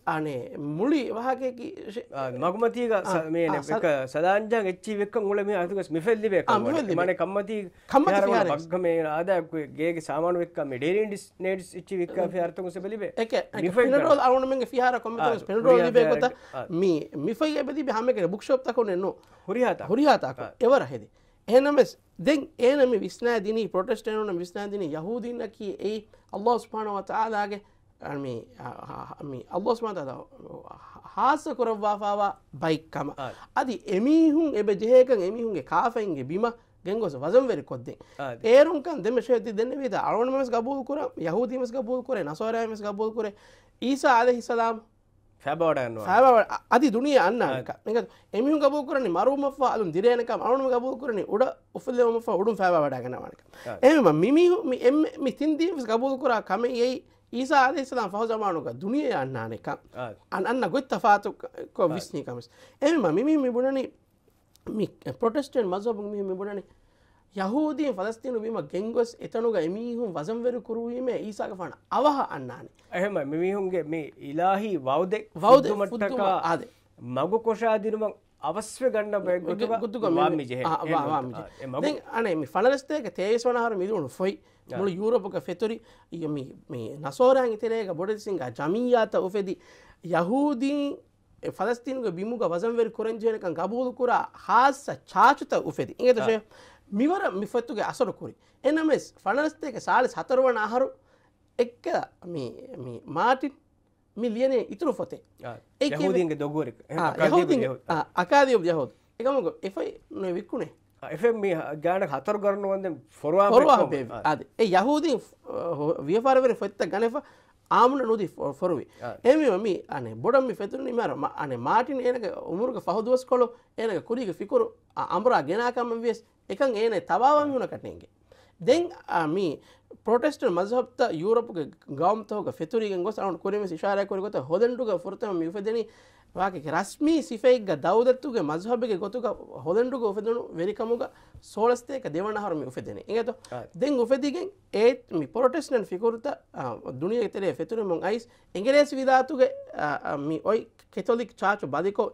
අනේ මුලි වහකකි මගමතික සදාජන් එච්චි වෙක් ල මේ අතුක මිෆෙල්ලි වේ මන කම්මති ගම ආදයක්ගේගේ සාමාන වෙක් ඩේරන් ඩිස් නේඩස් ච්චි වික් යාර්තක සැලිබේ එක අවුනම ියාර කොම පෙනරෝගත මේ මිෆයි ඇබති හමක භක්ෂප්තක නෙන්නු හරිහත හරිහතාක එවර හෙද එනමස් දෙන් ඒනම විස්නාදිනී පොටස්ටේනන විස්නාදින යහුදන්න කිය ඒ අල්له ස්පානවත ආදාගේ අල්ලොස් මතද හාස කොරවාාව බයික්කම අධි එමිහුන් එබ ජෙහකන් එමිහුන්ගේ කාෆයින්ගේ බිම ගෙන්ගොස වසම්වැරි කොද්දේ ඒරුන්කන් දෙම ශේති දෙන්න විද අරුණමස් ගබූල් කර යහුදීමස් ගබූල් කර නසවරයමස් ගබූල් කර ඊසා අද හිසලාම් ැබඩ අධි දුනිය අන්න එමිහු ගබූ කරන මරුම අලු දිරයනක අරුණු ගබූ කරන උඩ උපල්ලම උඩුම් ැබඩගෙනවනක එම මිමිහු එම තින්දීමස් ගබූල් කරා කම ඒයි ඊසා අදේස්ලාම් පහසමානුක දුනිය යන්නාන එක අන්න ගොත් අපාතුකෝ විශ්නීකමස් එම මිමි මිබුණන පොටස්ටන් මසබුන් මෙ මිබුණන යහෝදීන් පලස්තිනු වීම ගෙංගොස් එතනුග එමිහුම් වසම්වරු කරුවීම ඊසාක පන අවහ අන්නානේ එහෙම මිමිහුන්ගේ මේ ඉලාහි වෞද වෞද මටකා ආද මගු කොෂාදිනුමක් අවස්්‍ය ගන්න ගොතු අනේ ෆලස්තේක තේස් වනහර මිරුණු ොයි මුළු යුරපක ෆෙතුරි යම මේ නසෝරන් ඉතරේක බොඩසිංහ ජමීයාත උපෙදි යහූදීන් ෆලස්තිීන්ග බිමුග වසන්වර කොරංජයනකන් ගබූදු කරා හාස චාචුත උපෙදි ඉගතශය මිවර මිෆත්තුගේ අසරකුරි එනමෙස් ෆනස්තේක සාලස් හතරවන අහරු එක්ක මාටින් ಮಿಲಿಯನೇ ಇತರು ಫತೆ ಯಹೂದಿಯಂಗೆ ದೊಗ್ಗೋರಿಕ ಯಹೂದಿಯಂಗೆ ಅಕಾದಿಯಬ್ ಯಹೂದ್ ಏಕಮಗ ಎಫ್ ಐ ನೇ ವಿಕ್ಕುನೆ ಎಫ್ ಎಂ ಮಿ ಗಾಣಕ್ಕೆ ಹತರು ಗರ್ನು ಒಂದೆ ಫೊರ್ವಾ ಫೊರ್ವಾ ಬೇಬಿ ಅದೆ ಎ ಯಹೂದಿ ವಿಫಾರವರೆ ಫತ್ತ ಗನೆಫ ಆಮುನ ನುದಿ ಫೊರುವಿ ಎಮಿ ಮಮ್ಮಿ ಅನೆ ಬೊಡಮ್ಮಿ ಫೆತುರು ನಿಮಾರ ಅನೆ ಮಾಟಿನ ಏನಗ ಉಮುರುಗ ಫಹುದುವಸ್ಕೊಳು ಏನಗ ಕುರಿಗೆ ಫಿಕುರು ಅಮರ ಗೆನಾಕಮ್ಮ ವಿಯಸ್ එකන් ඒන තවාවන් වුණ කටනගේ. දෙන් මී ಪ್ರೊಟೆಸ್ಟ್ ಮಜಹಬ್ತ ಯೂರೋಪ್ಗೆ ಗಾಮ್ತೋಗ ಫೆತುರಿಗೆ ಗೊಸ್ ಅವ್ನು ಕುರಿಮೆ ಇಶಾರೆ ಕುರಿ ಗೊತ್ತ ಹೊದಂಡುಗ ಫುರ್ತಮ ಯುಫೆದೆನಿ ವಾಕೆ ರಶ್ಮಿ ಸಿಫೈಗ್ಗ ದೌದತ್ತುಗೆ ಮಜಹಬಿಗೆ ಗೊತ್ತುಗ ಹೊದಂಡುಗ ಉಫೆದನು ವೆರಿಕಮುಗ ಸೋಳಸ್ತೇಕ ದೇವಣ್ಣ ಹೊರಮಿ ಉಫೆದೆನಿ ಇಂಗೇತು ದೆಂಗ್ ಉಫೆದಿಗೆ ಏತ್ ಮಿ ಪ್ರೊಟೆಸ್ಟ್ ನನ್ ಫಿಕುರ್ತ ದುನಿಯ ತೆರೆ ಫೆತುರಿ ಮೊಂಗ್ ಐಸ್ ಎಂಗರೇಸ್ ವಿದಾತುಗೆ ಮಿ ಒಯ್ ಕೆಥೋಲಿಕ್ ಚಾಚು ಬಾದಿಕೋ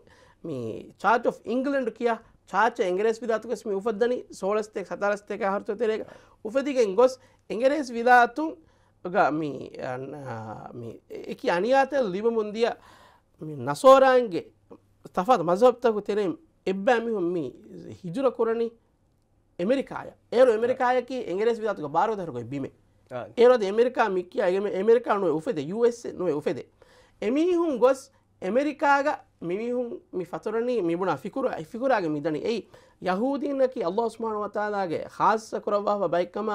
ಮಿ ಚಾರ್ಚ್ ಆಫ್ ಇಂಗ್ಲೆಂಡ್ ಕಿಯಾ ಚಾಚ ಎಂಗರೇಸ್ ವಿದಾತುಗೆ ಸ್ಮಿ ಉಫದ್ದನಿ ಸೋಳಸ್ತೇಕ ಸತಾರಸ್ತೇಕ ಹರ್ತುತೆರೆಗ ಉಫೆದಿಗೆ ಗೊಸ್ එංගරෙස් විලාතුන් එක අනිාතල් ලිබ මුන්දිය නසෝරාන්ගේ තෆත් මසබ්තකු තෙරෙම් එබ්බෑමිහුම්ම හිජුර කොරණි එමරිකාය ඒර එමරිකායක එංගරෙස් විලාතුක බාරධරක බිම ඒරද එමරිකා මික්කිය අයගම එමරිකා නොය උපෙද ුස නොය උපෙද එමිහුන් ගොස් එමරිකාග මිවිහුන් මි ෆතුරණී මිබුණ ෆිකුර ෆිකුරාගේ මිදනි එයි යහූදීන්නකි අල්له ස්මාන වතාලාගේ හාස්ස කරවාහ බයික්කම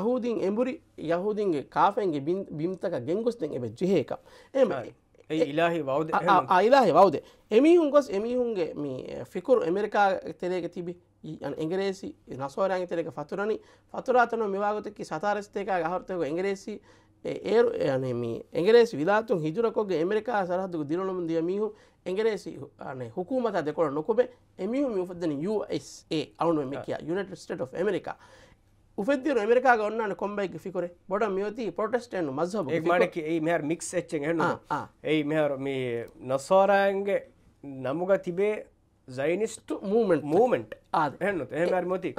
යහූදීන් එඹුරි යහූදීන්ගේ කාෆෙන්ගේ බිම්තක ගෙංගුස්තෙන් එබ ජිහේක එමයි ඉලාහි වවද අයිලාහි වවද එමිහුන් ගොස් එමිහුන්ගේ මේ ෆිකුරු එමරිකා තෙරේක තිබි එංගරේසි නස්ෝරයන් තෙරෙක ෆතුරණි ෆතුරාතන මෙවාගතකි සතාරස්තේක හරතයක එංගරේසි ඒරු යනම එගරේස් විලාතුන් හිදුරකොගේ එමරිකා සරහතුක දිරනුම් දිය මිහු එගරේසි හුකුමත දෙකොට නොකොබේ එමිහු මිුපදන USA අවුනුව මෙකිය යුනට ස්ට of එමරිකා උපදදිර මරිකා ගන්න කොම්බයි ිකර බොඩ මියති පොටස්ටන මහ මනක මේ මික් එච්ච හන ඒයි මෙහර මේ නොස්සෝරයන්ගේ නමුග තිබේ සයිනිස්ට මූමෙන්ට් මූමෙන්ට් ආද හන්නු එහමර මොති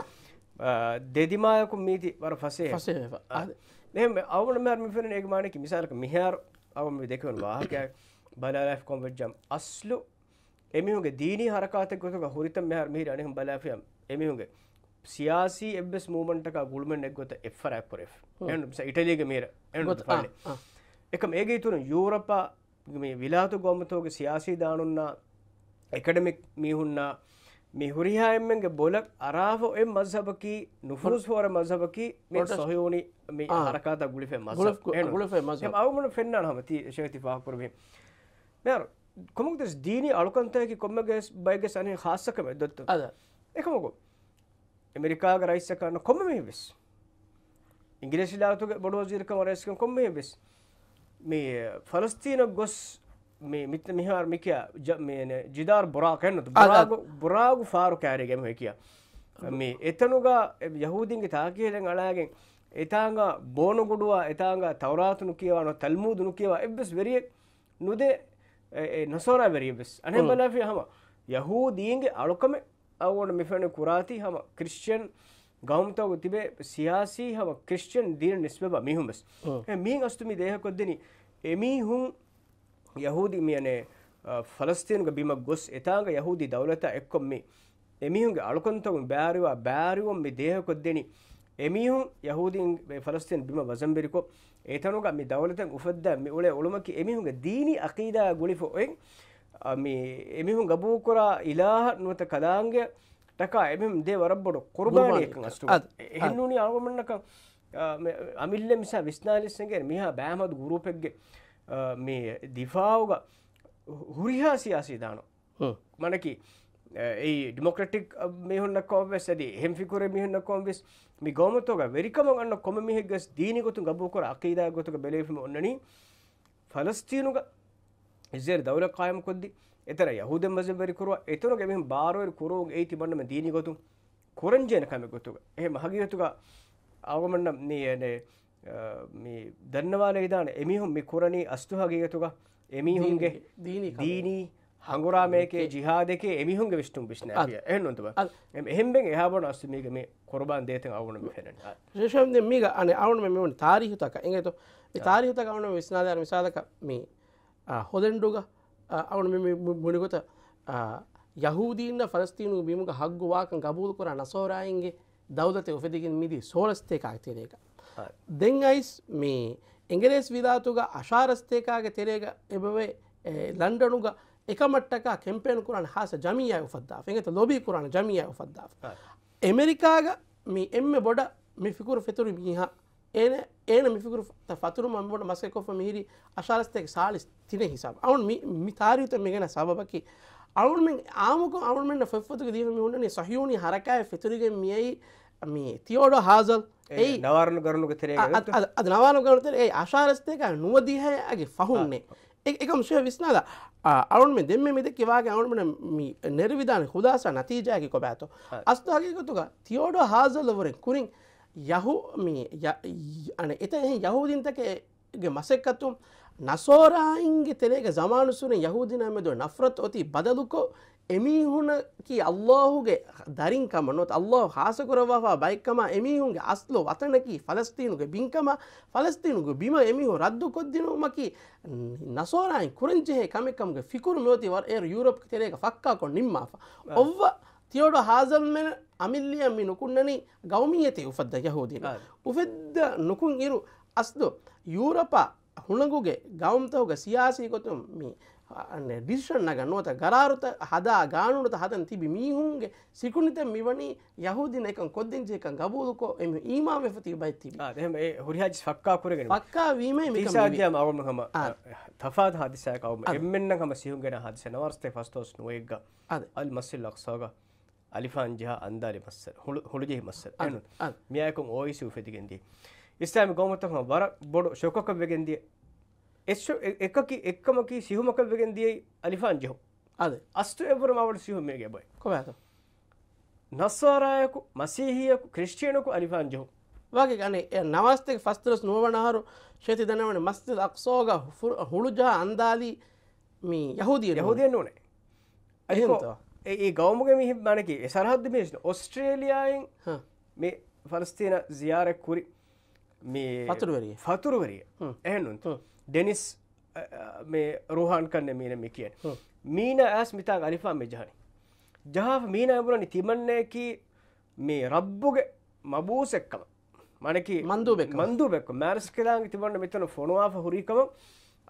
දෙදිමායකු මීති වර පසේ පසේ ආද එහෙම අවන මරම ෆෙන එක මානෙක මිසාලක මිහාර අවම දෙකවන වාහකයක් බලාලයිෆ් කොම්බෙට්ජම් අස්ලු එමිහුගේ දීනී හරකාතක ගොතක හුරිතම් මෙහාර මිහිර අනෙහම් බලාෆියම් එමිහුගේ සියාසී එබ්බස් මූමන්ටක ගුල්මෙන් එක් ගොත එෆ් රැප් පොරෙෆ් එන්න ඉටලියගේ මිහිර එන්න ගොත පාලේ එක මේගේ තුන යුරපා මේ විලාතු ගොමතෝගේ සියාසී දානුන්නා එකඩමික් මිහුන්නා මිහුරිහායෙන්මගේ බොලක් අරාහ එ මදහබකි නුෆරුස් හෝර මදහබකි මෙට සොහෝනි මේ ආරකාත ගුලිෙ ම අවුමන ෙන්න්න හමති ශක්ති පාහපුරම මෙ කොමක් දෙෙස් දීනි අලුකන්තයකි කොම්මගේ බයිග සනය හාසකම දොත්ත අද එකමකු එමරිකා රයිස්ස කරන්න කොම මේ වෙස් ඉංගිරෙසි ලාතුක බොඩ ෝසිීරක වරයස්ක කොම්මේ වෙස් මේ ෆලස්තිීන ගොස් මේ මිත මෙහාර මිකය ජමන ජිදාර් බොරාකැන්නතු බොරාගු ෆාරු කෑරගෙම හැකිය මේ එතනුගා යහූදින්ගේ තාකියලෙන් අලාගෙන් එතාංග බෝනගොඩුවා එතාංග තවරාතුනු කියවන තල්මුදුනු කියවා එබ්බෙස් වෙරියෙක් නොදේ නොසෝර වැරියබෙස් අනේ බලාපිය හම යහූදීන්ගේ අලොකම අවුවන මෙෆැන කුරාති හම ක්‍රිස්්චන් ගෞම්තාව තිබේ සියාසී හම ක්‍රිස්්චන් දීන නිස්බ මිහුම්බස් මින් අස්තුමි දේහකොද්දන එමිහුන් ಯಹೂದಿ ಮಿಯನೆ ಫಲಸ್ತೀನ್ಗೆ ಬಿಮ ಗೊಸ್ ಎತಾಂಗ ಯಹೂದಿ ದೌಲತ ಎಕ್ಕೊಮ್ಮಿ ಎಮಿಹುಂಗೆ ಅಳ್ಕೊಂತಗು ಬ್ಯಾರಿವ ಬ್ಯಾರಿವೊಮ್ಮಿ ದೇಹ ಕೊದ್ದೆನಿ ಎಮಿಹುಂ ಯಹೂದಿನ್ ಫಲಸ್ತೀನ್ ಬಿಮ ವಜಂಬಿರಿಕೊ ಏತನುಗ ಮಿ ದೌಲತಂಗ್ ಉಫದ್ದ ಮಿ ಉಳೆ ಉಳುಮಕ್ಕಿ ಎಮಿಹುಂಗೆ ದೀನಿ ಅಕೀದಾ ಗುಳಿಫು ಒಯ್ ಮಿ ಎಮಿಹುಂ ಗಬೂಕುರ ಇಲಾಹ ನುವತ ಕದಾಂಗೆ ಟಕ ಎಮಿಹುಂ ದೇ ವರಬ್ಬಡು ಕುರ್ಬಾಣಿಯಕ್ಕಂ ಅಷ್ಟು ಹೆಣ್ಣುಣಿ ಆಳ್ವಮಣ್ಣಕ್ಕ ಅಮಿಲ್ಲೆ ಮಿಸ ವಿಸ್ನಾಲಿಸ್ಸಂಗೆ ಮಿಹ ಬ್ಯಾಮದ್ ಗುರೂಪೆಗ್ಗೆ මේ දිෆාවග හුරිහාසියාසිදානො මනකි ඒ ඩිමොක්‍රටික් මෙහන්න කෝවෙස් ඇද හෙමිකුර මිහන්න කෝම්වෙස් මි ගෝමතෝග වෙරිකමගන්න කොම මිහෙක්ගස් දීනකොතු ගබූකර අකේදා ගොතුක බැලේම ඔන්නන ෆලස්තිීනුග ඉසේර දවල කායම කොද්දි එතර යහුද මස බරිකරුව එතන ගැම බාරුවර කරුවෝග ඒ තිබන්නම දීනකොතු කොරංජයන කමකොතුක එහ මහගියතුක අවගමන්න නයනේ දන්නවාලේ දාන එමිහුම් මිකුරණී අස්තුහගේතුක එමිහුන්ගේ දීනී හංගුරාමයකේ ජිහාදක එමිහුන්ගේ විෂ්ටුම් විිෂ්ණය එනොතුව එහෙමෙන් එහබන අස්තුමීක මේ කොරබන් දේතන අවුන හෙන ශේෂම්ද මේක අන අවුන මෙමන තාරීහතක එඟතු තාරීහත අවුන විශ්නාධාර විසාධක මේ හොදෙන්ඩුග අවුන මුණිකොත යහුදීන්න ෆලස්තිීනු බීමක හක්ගුවාකන් ගබූල කර නසෝරායින්ගේ දෞදතය උපෙදකින් මිදී සෝලස්තේක අක්තිරේකා දෙන් අයිස් මේ එංගරේස් විධාතුග අශාරස්ථේකාගේ තෙරේග එබවේ ලන්ඩනුග එකමට්ටක කෙම්පේන කරන හස ජමියය උපද්දා එඟත ලොබී කරන ජමියය උපද්දා එමරිකාග මේ එම්ම බොඩ මිෆිකුර ෆෙතුරු මිහ ඒන ඒන මිිකුර පතුර මට මසකො මිහිරි අශාරස්තයක සාලිස් තින හිසාම අවුන් මිතාරයුත මෙගෙන සබකි අවුන් ආමක අවුමෙන් ෆොතුක දීම ුණන සහයුණනි හරකාය ෆෙතුරග මියයි මේ තිෝඩ හාසල් ඒ නවාරණ කරනු තෙරේ අද නවාන කරනතර ඒ ආශාරස්තයක නුවදිහයගේ පහුන්නේ එක මුෂය විස්නාද අරුන් මේ දෙම මෙද කිවාගේ අනුමට නිර්විධාන හුදස නතිජයකි කොබෑතු. අස්ථාගකතුක තිෝඩ හාසල්ලවරෙන් කුරින් යහු අන එත යහුදින්තකගේ මසෙක්කතුම් නසෝරායින්ගේ තෙරේක සමානුසුරෙන් යහුදිනමද නෆරත් ඔති බදලුකෝ ಎಮೀಹುನಕಿ ಅಲ್ಲಾಹುಗೆ ದರಿಂಕಮ ನೋತ್ ಅಲ್ಲಾಹು ಹಾಸಕುರವಾಹ ಬೈಕಮ ಎಮೀಹುಂಗೆ ಅಸ್ಲು ವತನಕಿ ಫಲಸ್ತೀನುಗೆ ಬಿಂಕಮ ಫಲಸ್ತೀನುಗೆ ಬಿಮ ಎಮೀಹು ರದ್ದು ಕೊದ್ದಿನು ಮಕಿ ನಸೋರಾಯಿ ಕುರಂಜೆಹೆ ಕಮೆಕಮ್ಗೆ ಫಿಕುರು ಮೋತಿ ವರ್ ಏರು ಯೂರೋಪ್ಗೆ ತೆರೆಗೆ ಫಕ್ಕಾಕೊಂಡು ನಿಮ್ಮಾಫ ಒವ್ವ ತಿಯೋಡು ಹಾಜಲ್ ಮೇಲೆ ಅಮಿಲ್ಲಿಯ ಮಿ ನುಕುಂಡನಿ ಗೌಮಿಯತೆ ಉಫದ್ದ ಯಹೂದಿನ ಉಫೆದ್ದ ನುಕುಂಗಿರು ಅಸ್ದು ಯೂರಪ ಹುಣಗುಗೆ ಗೌಮ್ತಹುಗೆ ಸಿಯಾಸಿ ಗೊತ್ತು ಮೀ ඩිසිෂන් ගන්නුවත ගරාරුත හදා ගානුනත හදන් තිබි මීහුන්ගේ සිකුණිත මෙවනි යහුදින එක කොද්දිංචේ එක ගබූලකො එම ඊමාම එපති බයි තිබ හරිහාජ සක්කා කරගෙන පක්කා වීම මිසාගය මවමහම තෆාද හදිසයකවම එමෙන්න්න හම සිහුන්ගෙන හදිස නවර්ස්තේ පස්තෝස් නොවෙක්ග අල් මසිල් ලක්සෝග අලිෆාන් ජහ අන්දාලි මස්සර හොළුජෙහි මස්සර අනු මියයකුම් ඕයිසි උපෙතිගෙන්දී ස්ථෑම ගොමතම බර බොඩු ශොකක් වෙගෙන්දී එකකි එක්කමකි සිහුමකල්වගෙන් දියයි අලිෆාන් ජෙහෝ අද අස්තු එවර මවට සිහුමේගේ බයි කොමඇත නස්වාරායකු මසීහියකු ක්‍රෂ්ටියනකු අලිෆාන් ජෙහෝ වගේ ගනේ නවස්තක ෆස්තරස් නුවනහරු ශේති දනවන මස්තිද අක්සෝග හුළුජා අන්දාලී මේ යහුදිය යහුදියෙන් ඕනේ ඇ ඒ ගෞමග මිහි මනකි සරහද මේශන ඔස්ට්‍රේලියයෙන් මේ ෆලස්තින සියාරක් කුරි මේ පතුරුවරිය ෆතුරුවරිය එහනුන්තු ඩෙනිස් මේ රෝහන් කරන්න මීන මේ කියෙන් මීන ඇස් මිතා අරිපා මෙ ජහනි ජහාව මීන ඇබුරනි තිමන්නයකි මේ රබ්බුගේ මබූසෙක්කම මනකි මන්දුවෙක් මන්දුවෙක් මෑරස් කෙලාගේ තිබන්න මෙතන ෆොනවා හුරිකම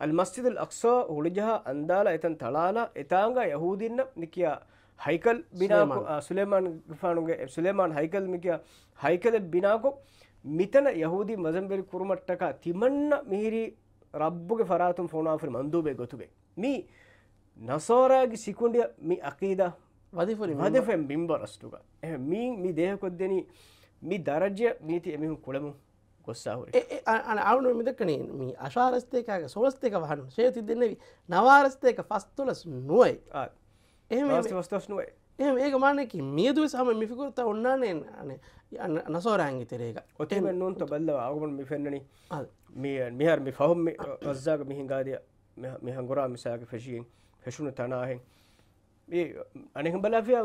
අල් මස්තිදල් අක්ෂෝ හුළිජහා අන්දාලා එතන් තලාලා එතාංග යහූදින්න නිකයා හයිකල් බිනා සුලේමාන් ගිානුගේ සුලේමාන් හයිකල් මිකිය හයිකල බිනාකො මිතන යහුදි මසම්බෙරි කුරුමට්ටක තිමන්න මිහිරී ರಬ್ಬುಗೆ ಫರಾತುಂ ಫೋಣಾಫರಿ ಮಂದೂಬೆ ಗೊತುಬೆ ಮೀ ನಸೋರಾಗಿ ಸಿಕುಂಡಿಯ ಮಿ ಅಕೀದ ವದಿಫುರಿ ವದಿಫೆಂ ಬಿಂಬರಷ್ಟುಗ ಮೀ ಮಿ ದೇಹ ಕೊದ್ದೆನಿ ಮಿ ದರಜ್ಯ ನೀತಿ ಎಮಿಹು ಕುಳೆಮು ಗೊಸ್ಸಾಹುರಿ ಅಣ ಅವನು ಮಿದಕ್ಕಣಿ ಮಿ ಅಶಾರಸ್ತೇಕಾಗ ಸೋಳಸ್ತೇಕ ವಾಹನ ಶೇಯುತ್ತಿದ್ದೆನ್ನೆವಿ ನವಾರಸ್ತೇಕ ಫಸ್ತುಲಸ್ ನುವೈ එහෙම වස්තස් නුවයි එහම ඒක මානක මියදුව සම මිිකොත්ත ඔන්නානයෙන් අනේ යන්න නසෝරෑන්ගි තෙරේක ඔතේ නුන්ට බල්ලව අගුමන් මිෆෙන්න්නන මිහර මි පහුම් රස්්ාක මිහිංගාදය මෙහගොරා මිසාක ෆැශියෙන් ෆැෂුණු තනාහෙන් ඒ අනෙහ බලපිය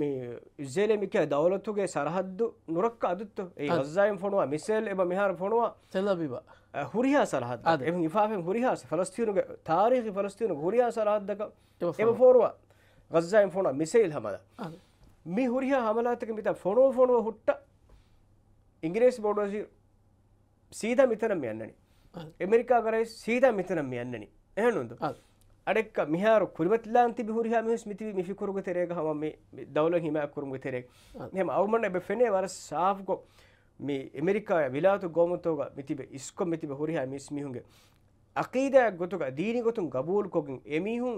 මේ ඉස්ේලමික දවලත්තුගේ සරහද්දු නොරක් අදුත්තු ඒ හස්ායම් ෆොනවා මිසෙල් එම මෙහර ෆොනවා සෙල්ලබිවා හුරිහා සරහත් එම නිාෙන් හුරිහාස ෆලස්තිීනුගේ තාරීහි ෆලස්තිීනු හුරියා සරහද්දක එම ෆෝරවා ಗಜ್ಜಾಯಂ ಫೋಣ ಮಿಸೈಲ್ ಹಮದ ಮಿ ಹುರಿಯ ಹಮಲಾತಕ್ಕೆ ಮಿತ ಫೋಣೋ ಫೋಣೋ ಹುಟ್ಟ ಇಂಗ್ರೇಸ್ ಬೋಡೋಸಿ ಸೀದಾ ಮಿತನಂ ಅನ್ನಣಿ ಎಮೆರಿಕಾ ಗರೈ ಸೀದಾ ಮಿತನಂ ಅನ್ನಣಿ ಏನೊಂದು ಅಡೆಕ್ಕ ಮಿಹಾರು ಕುರಿಮತಿಲ್ಲ ಅಂತ ಬಿಹುರಿಯ ಮಿಹುಸ್ ಮಿತಿ ಮಿಫಿ ಕುರುಗು ತೆರೆಗ ಹಮ ಮಿ ದೌಲ ಹಿಮ ಕುರುಗು ತೆರೆಗ ಹೆಮ ಅವಮಣ್ಣ ಬೆ ಫೆನೆ ವರ ಸಾಫ್ ಗೋ ಮಿ ಎಮೆರಿಕಾ ವಿಲಾತು ಗೋಮತೋಗ ಮಿತಿಬೆ ಇಸ್ಕೊ ಮಿತಿಬೆ ಹುರಿಯ ಮಿಸ್ ಮಿಹುಂಗೆ ಅಕೀದ ಗೊತುಗ ದೀನಿ ಗೊತು ಗಬೂಲ್ ಕೊಗಿಂ ಎಮಿಹುಂ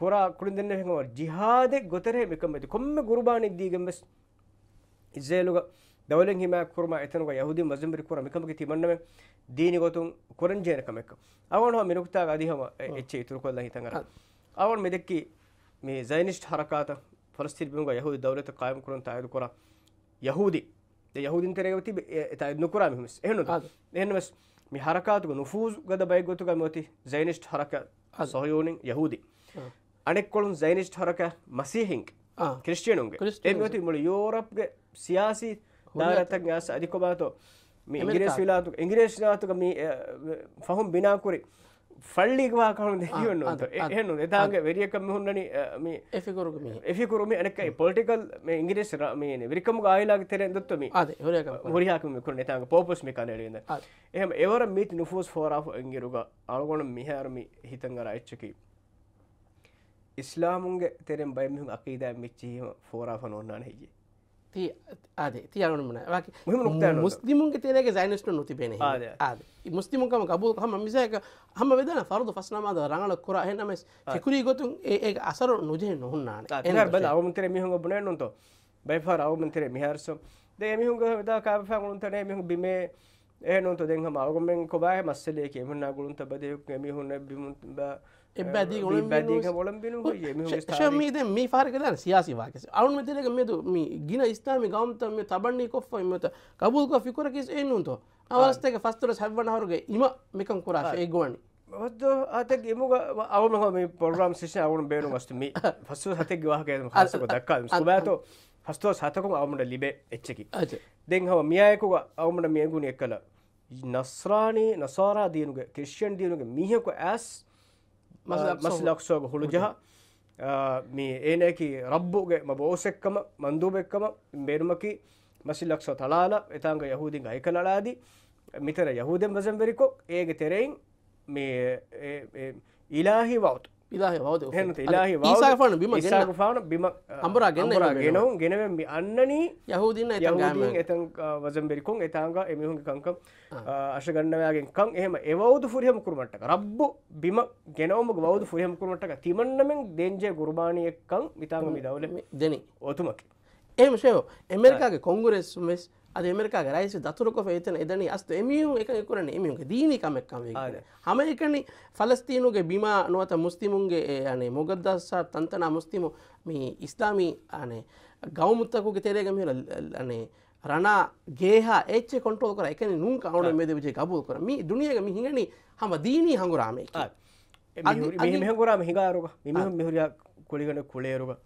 ಕೊರ ಕುಳಿಂದೆನ್ನ ಹೆಂಗವ ಜಿಹಾದೆ ಗೊತ್ತರೆ ಮಿಕಂಬೈತಿ ಕೊಮ್ಮೆ ಗುರುಬಾಣಿದ್ದೀಗೆಂಬಸ್ ಇಸ್ರೇಲುಗ ದವಲೆಂಗ್ ಹಿಮ ಕುರ್ಮ ಎತನುಗ ಯಹುದಿ ಮಜಂಬರಿ ಕುರ ಮಿಕಂಬಗೆ ತಿಮಣ್ಣಮೆ ದೀನಿ ಗೊತ್ತು ಕೊರಂಜೇನ ಕಮೆಕ್ಕ ಅವನು ಮಿನುಕ್ತಾಗ ಅದಿಹವ ಎಚ್ಚೆ ತುರುಕೊಲ್ಲ ಹಿತಂಗರ ಅವನು ಮೆದಕ್ಕಿ ಮೇ ಜೈನಿಸ್ಟ್ ಹರಕಾತ ಫಲಸ್ತೀನ್ ಬಿಂಗ ಯಹುದಿ ದೌಲತ ಕಾಯಂ ಕುರಂ ತಾಯದು ಕೊರ ಯಹುದಿ ಯಹುದಿನ್ ತೆರೆಗತಿ ತಾಯದು ನುಕುರ ಮಿಹುಮಿಸ್ ಏನು ಏನು ಮಿಸ್ މި ހަރަކާތުގެ ނުފޫޒުގަದ ބައެއްގޮތުގަމ އޮތި ޒައިނިސްޓް ހަރަކަ ސަހަޔޫނިން ޔަހޫދި އަނެއްކޮޅުން ޒައިނިސްޓ් ހަރަކަ މަސީހިން ކިރިސްޓިಯަނުންގެ އެމި ޮތި މުޅި ޔޫރަޕްގެ ސިޔާސީ ދާރަތަށް އަސް އަދިކޮބާތޯ މި އިނގިރޭސް ވިލާތު އިނގިރޭސް ވިލާތުގެ މި ފަހުން ބިނާކުރި ಫಳ್ಳಿಗವಾಕೊಂಡು ಅನ್ನುವಂಥ ಏನು ಇದಾಗೆ ವೆರಿಯ ಕಮ್ಮಿ ಹುಂಡಣಿ ಮೀ ಎಫಿಕುರು ಎಫಿಕುರು ಮೀ ಅನಕ್ಕೆ ಪೊಲಿಟಿಕಲ್ ಮೇ ಇಂಗ್ಲೀಷ್ ಮೀ ವಿರಿಕಮ್ಗೆ ಆಯಿಲಾಗ್ತಾರೆ ಎಂದತ್ತು ಮೀ ಅದೇ ಹುರಿ ಹಾಕಿ ಮೀ ಕುರ್ಣಿ ತಾಂಗ ಪೋಪಸ್ ಮೀ ಕಾಲ ಹೇಳಿಂದ ಏಹಮ್ ಎವರ ಮೀತ್ ನುಫೂಸ್ ಫೋರ್ ಆಫ್ ಅಂಗಿರುಗ ಅಳಗೊಂಡು ಮಿಹಾರ್ ಮೀ ಹಿತಂಗರ ಹೆಚ್ಚುಕಿ ಇಸ್ಲಾಮುಂಗೆ ತೆರೆಂ ಬೈ ಮಿಹುಂಗ್ ಅಕೀದಾ ಮಿಚ್ಚಿ ಫೋರ್ ಆಫ್ ಅನ್ನೋ ನಾನು ಹೀಗೆ ආද තියනුන මුස්ලිමුන්ගේ තේරක සයිනස්ට නොතිබෙන ආද මුස්තිමුකම කබූ හම මිසයක හම වෙදන ෆරදු පස්නමාද රඟල කොර හෙනම ෙකුරී ගොතුන් ඒ අසර නොජය නොහුන්නාන එ බල අවමන්තර මිහු බුණ නොත බයිපා අවමන්තරේ මිහරසු දේ මිහුග වෙදා කාපා ගුන්තනය මිහු බිමේ ඒනුන්තු දෙහම අවගමෙන් කොබෑ මස්සලේ කියමන්න ගුළුන්ත බදයුක් මිහුන්න බිමුන්බ එබැදි ශමීද මේ පාරිකද සියාසිවාකෙස අරුන් මෙතිරක මෙතු මේ ගින ස්ථාම ගෞන්තම තබන්නේ කොප්ව මත කබුල් කො ෆිකරකිස් එන්නුන්ත අවස්ථක ෆස්තුර සැබවනහරුගේ ඉම මෙකම් කුරා ඒ ගොනි ද අතක ම අවම හම පොරම් ශෂ අවුන් බේනු වස්තුම පස්සු සතක ගවාහක හසක දක්කා බෑතෝ හස්තුව සතකම අවමට ලිබේ එච්චකි දෙං හම මියයකුව අවමට මියගුණ එක් කළ නස්රාණී නසාරා දියනුගේ ක්‍රිෂ්‍යන් දියනුගේ මිහකු ඇස් මස්ලක්ෂෝග හුළු ජහ මේ ඒනැකි රබ්බුගේ මබෝසෙක්කම මන්දුබෙක්කම බේරුමකි මසි ලක්ෂෝ තලාල එතාන්ග යහුදින් අයික නලාදි මිතර යහුදෙන් වසම්බෙරිකොක් ඒග තෙරෙයින් මේ ඉලාහි වවතු ඉලාහ බවද ඉලාහන බිම ගන බිම අම්බරා ගෙන්න්නර ගෙනව ගෙනව අන්නනී යහෝදින්න යහෝදීන් එතන් වසම් බෙරිකුන් එතාංග එමිහුන් කංකම් අශගන්නවයාගෙන් කං එහෙම එවෞදු පුරියම කුරමට්ටක රබ්බු බිම ගෙනවම ගෞද පුරියම කුරමට්ටක තිමන්නමෙන් දේජය ගුරබාණයක්කං විතාම මිදවල දෙන ඔතුමකි ඒම ශයෝ එමරිකාගේ කොංගුරෙස්සුම් වෙස් අද මේක රයිසි දතුරක ේතන එදන අස්ත එමියුම් එක කරන එමියුගේ දීනිකමක්කම හම එකන ෆලස්තිීනුගේ බිමා නොවත මුස්තිමුන්ගේ යනේ මොගදදස්සා තන්තනා මුස්තිමු මේ ඉස්ලාමී අනේ ගෞමුත්තකුගේ තෙරේගමිල අනේ රනා ගේහා ඒච්ච කොටෝ කර එක නුන් කවුන මෙද විජේ ගබූ කරම දුනියග මිහිගනි හම දීනී හඟුරාමේ මෙහගුරා මිහිකාරුක මෙම මෙහුරයක් කොලිගන කුලේරුක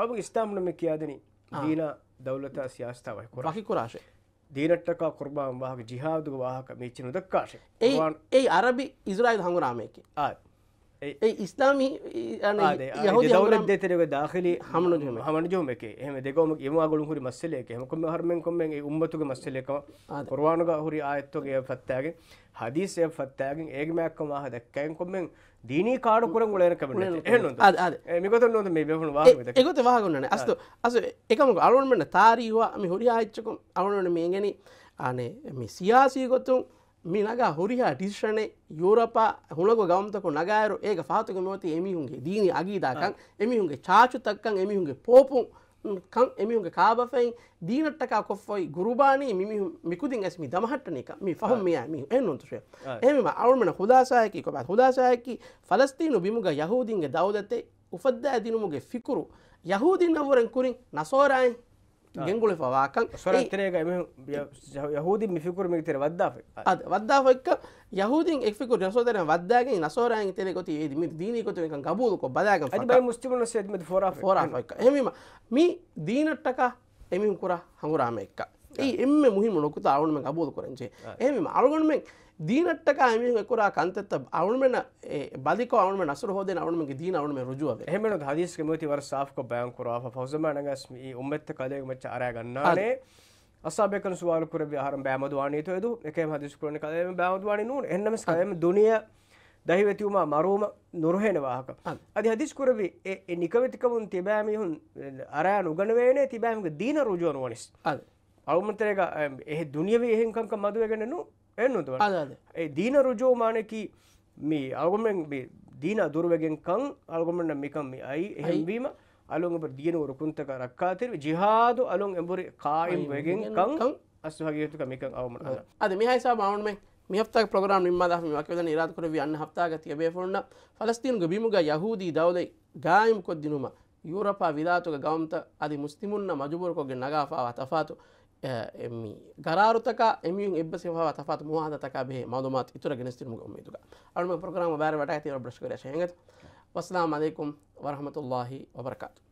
අවම ස්ථාම්නම කියාදනී ದೀನ ದೌಲತ ಸಿಯಾಸ್ತಾವ ಕೊರಾಶೆ ದೀನಟ್ಟಕ ಕುರ್ಬಾ ವಾಹಕ ಜಿಹಾದು ವಾಹಕ ಮೇಚಿನ ದಕ್ಕಾಶೆ ಏಯ್ ಅರಬಿ ಇಸ್ರಾಯಿಲ್ ಹಂಗು ನಾಮೇಕೆ ඒ ඉස්ලාමී දවලක් දෙතරක දාහලි හමන හමනජෝම එක එහම දෙකම ඒවාගලු හරි මස්සලේ හමකම හරමෙන් කොමෙන් උම්මතුක මස්සලේකම කොරවානුග හුරි ආයත්තගේ පත්තෑගේ හදිසය පත්තෑගෙන් ඒගමයක්කම හදැක්කැන් කොමෙන් ದೀನಿ ಕಾಡು ಪುರ ಗೊತ್ತ ವಾಗುಣ್ಣೆ ಅಸ್ತು ಅಸು ಏಕಮಗ ಅಳವಣ್ಣ ತಾರೀವ ಮಿ ಹುರಿಯ ಹೆಚ್ಚುಕು ಅವಣಣ ಮೇಂಗನಿ ಆನೆ ಮಿ ಸಿಯಾಸಿ ಗೊತ್ತು ಮಿ ನಗ ಹುರಿಯ ಡಿಸಿಷನೆ ಯೂರೋಪ ಹುಳಗು ಗಮತಕು ನಗಾಯರು ಏಗ ಫಾತುಗೆ ಮೋತಿ ಎಮಿಹುಂಗೆ ದೀನಿ ಅಗೀದಾಕಂ ಎಮಿಹುಂಗೆ ಚಾಚು ತಕ್ಕಂ ಎಮಿಹುಂಗೆ ಪೋಪು කම් එමිහුන්ගේ කාබෆයින් දීනට්ටකා කොෆොයි ගුරුබානී මිමිහු මිකුදින් ඇස්මි දමහට්ටන එක මි ෆහම් මෙයා මිහු එන් නොන්තුශය එහම අවුමන හුදාසායකි කොබත් හුදාසායකි ෆලස්තීනු බිමුග යහූදින්ගේ දෞදතේ උපද්දෑ දිනුමුගේ ෆිකුරු යහූදින් නවරෙන් කුරින් නසෝරයින් Ah. ගෙංගුල වාකන් සොරත්තරයක යහුදි මිිකුර මිතර වද්දාාව අද වද්දාාවක්ක යහුදි එක්ිකු සොදන වදදාගේ නසෝරයන් තෙනෙකො ඒදම දීනකොතුක ගබූලක බදාග මුස්ටිම සේම ොර ොර හෙම මේ දීනට්ටක එමිම් කුර හඟුරාම එක්ක ඒ එම මුහිම ලොකු තාවනම ගබූල කරංචේ එම අල්ගොන්මෙක් ದೀನಟ್ಟಕ ಐಮಿ ಕುರ ಕಂತೆತ್ತ ಅವಣಮೆನ ಬದಿಕೋ ಅವಣಮೆನ ಅಸರು ಹೋದೇನ ಅವಣಮೆಗೆ ದೀನ ಅವಣಮೆ ರುಜು ಅದೆ ಹೆಮೆನ ಹದೀಸ್ ಗೆ ಮೋತಿ ವರ ಸಾಫ್ ಕೋ ಬಯಾನ್ ಕುರ ಆಫ ಫೌಜಮ ನಂಗ ಈ ಉಮ್ಮತ್ತ ಕಲೆ ಮಚ್ಚ ಅರ ಗನ್ನಾನೆ ಅಸಾಬೇಕನ ಸುವಾಲು ಕುರ ಬಿಹಾರಂ ಬ್ಯಾಮದು ವಾಣಿ ತೋ ಇದು ಏಕೆ ಹದೀಸ್ ಕುರನ ಕಲೆ ಬ್ಯಾಮದು ವಾಣಿ ನೂನ್ ಎನ್ನಮಸ್ ಕಲೆ ದುನಿಯಾ ದಹಿವೆತಿಯುಮ ಮರೂಮ ನುರುಹೆನ ವಾಹಕ ಅದಿ ಹದೀಸ್ ಕುರವಿ ಎ ನಿಕವೆತಿಕವುನ್ ತಿಬಾಮಿ ಹುನ್ ಅರ ನುಗಣವೇನೆ ತಿಬಾಮಿಗೆ ದೀನ ರುಜು ಅನುವಣಿಸ್ ಅದ ಅವಮಂತರೇಗ ಎ ದುನಿಯವಿ ಎಹೆಂಕಂಕ ಮದುವೆಗನನು ಎನ್ನುವುದು ಈ ದೀನ ರುಜುವು ಮಾನಕಿ ಮಿ ಅಳಗೊಮ್ಮೆ ದೀನ ದುರ್ವೆಗೆನ್ ಕಂ ಅಳಗೊಮ್ಮೆ ಮಿಕಂ ಮಿ ಐ ಹೆಂಬೀಮ ಅಲುಂಗ ಬರ್ ದೀನ ಉರು ಕುಂತಕ ರಕ್ಕಾತಿರ್ ಜಿಹಾದು ಅಲುಂಗ ಎಂಬುರಿ ಕಾಯಿಂ ವೆಗೆನ್ ಕಂ ಅಸ್ಸು ಹಗಿಯತುಕ ಮಿಕಂ ಅವಮನ ಅದ ಮಿ ಹೈಸಾ ಮಾವನ್ ಮೆ ಮಿ ಹಫ್ತಾಗ ಪ್ರೋಗ್ರಾಮ್ ನಿಮ್ಮದ ಮಕ್ಕಳ ಇರಾದ ಕುರವಿ ಅನ್ನ ಹಫ್ತಾಗ ತಿಗಬೇಫೋಣ ಫಲಸ್ತೀನ್ ಗಬಿಮುಗ ಯಹೂದಿ ದೌಲೈ ಗಾಯಿಂ ಕೊದ್ದಿನುಮ ಯೂರಪ ವಿಧಾತುಗ ಗೌಮ್ತ ಅದಿ ಮುಸ್ಲಿಮುನ್ನ ಮಜಬೂರ್ಕೊಗೆ ನಗಾಫಾ ತಫಾತು ගරාරුතක එමියන් එබ සේවා තපත් මහදතකබේ මදමත් ඉතුර ගෙනස්තිරම ොමතුක අනුම ප්‍රග්‍රම බෑර වැට ඇතිව බ්‍රශ්කර ශයගත් වස්ලාම අදෙකුම් වරහමතුල්لهහි වබරකාතු.